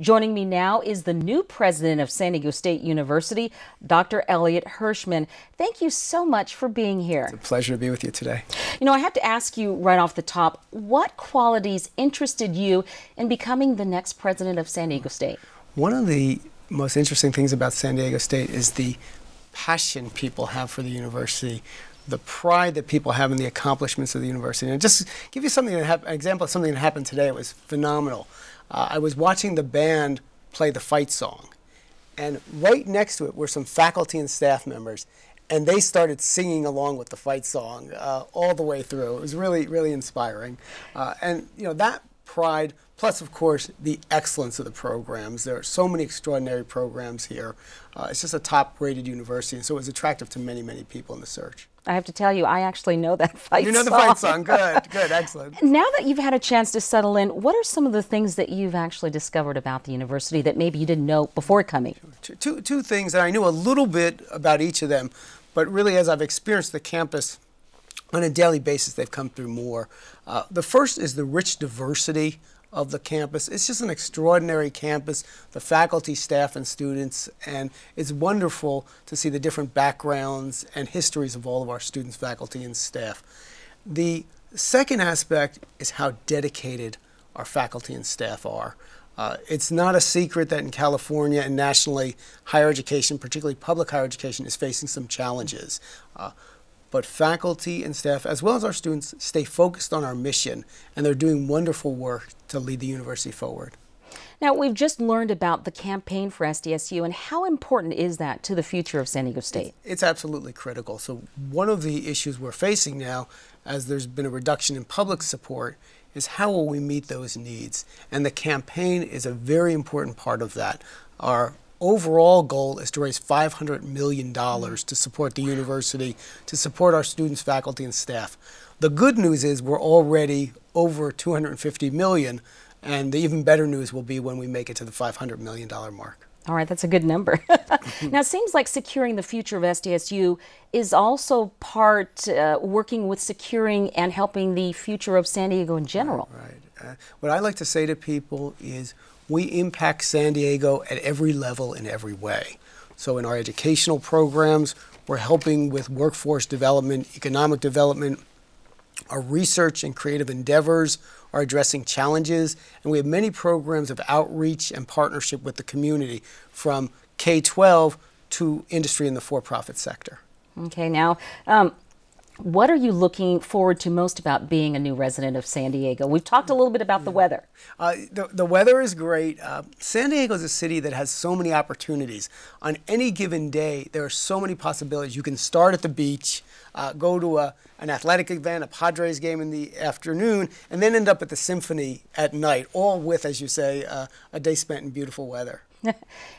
Joining me now is the new president of San Diego State University, Dr. Elliot Hirschman. Thank you so much for being here. It's a pleasure to be with you today. You know, I have to ask you right off the top what qualities interested you in becoming the next president of San Diego State? One of the most interesting things about San Diego State is the passion people have for the university the pride that people have in the accomplishments of the university. And just give you something that an example of something that happened today. It was phenomenal uh, I was watching the band play the fight song. And right next to it were some faculty and staff members. And they started singing along with the fight song uh, all the way through. It was really, really inspiring. Uh, and you know that pride, plus, of course, the excellence of the programs. There are so many extraordinary programs here. Uh, it's just a top-rated university, and so it was attractive to many, many people in the search. I have to tell you, I actually know that fight song. You know song. the fight song. Good, good, excellent. Now that you've had a chance to settle in, what are some of the things that you've actually discovered about the university that maybe you didn't know before coming? Two, two, two things, and I knew a little bit about each of them, but really as I've experienced the campus on a daily basis, they've come through more. Uh, the first is the rich diversity of the campus. It's just an extraordinary campus, the faculty, staff, and students, and it's wonderful to see the different backgrounds and histories of all of our students, faculty, and staff. The second aspect is how dedicated our faculty and staff are. Uh, it's not a secret that in California and nationally, higher education, particularly public higher education, is facing some challenges. Uh, but faculty and staff, as well as our students, stay focused on our mission, and they're doing wonderful work to lead the university forward. Now, we've just learned about the campaign for SDSU and how important is that to the future of San Diego State? It's, it's, absolutely critical. So, one of the issues we're facing now, as there's been a reduction in public support, is how will we meet those needs? And the campaign is a very important part of that. Our overall goal is to raise $500 million to support the university, to support our students, faculty, and staff. The good news is we're already over 250 million, and the even better news will be when we make it to the $500 million mark. All right, that's a good number. now, it seems like securing the future of SDSU is also part uh, working with securing and helping the future of San Diego in general. Right. Uh, what I like to say to people is we impact San Diego at every level in every way. So in our educational programs, we're helping with workforce development, economic development, our research and creative endeavors are addressing challenges, and we have many programs of outreach and partnership with the community from K 12 to industry in the for profit sector. Okay, now um what are you looking forward to most about being a new resident of San Diego? We've talked a little bit about yeah. the weather. Uh, the, the, weather is great. Uh, San Diego is a city that has so many opportunities. On any given day, there are so many possibilities. You can start at the beach uh, go to a, an athletic event, a Padres game in the afternoon, and then end up at the symphony at night, all with, as you say, uh, a day spent in beautiful weather.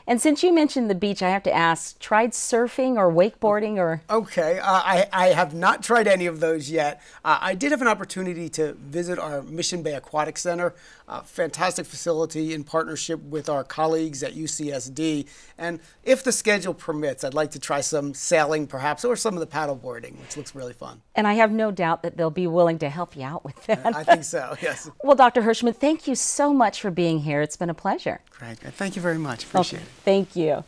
and since you mentioned the beach, I have to ask: tried surfing or wakeboarding or? Okay, uh, I I have not tried any of those yet. Uh, I did have an opportunity to visit our Mission Bay Aquatic Center, a fantastic facility in partnership with our colleagues at UCSD. And if the schedule permits, I'd like to try some sailing, perhaps, or some of the paddleboarding which looks really fun. And I have no doubt that they'll be willing to help you out with that. I think so, yes. Well, Dr. Hirschman, thank you so much for being here. It's been a pleasure. Great. Thank you very much. Appreciate okay. it. Thank you.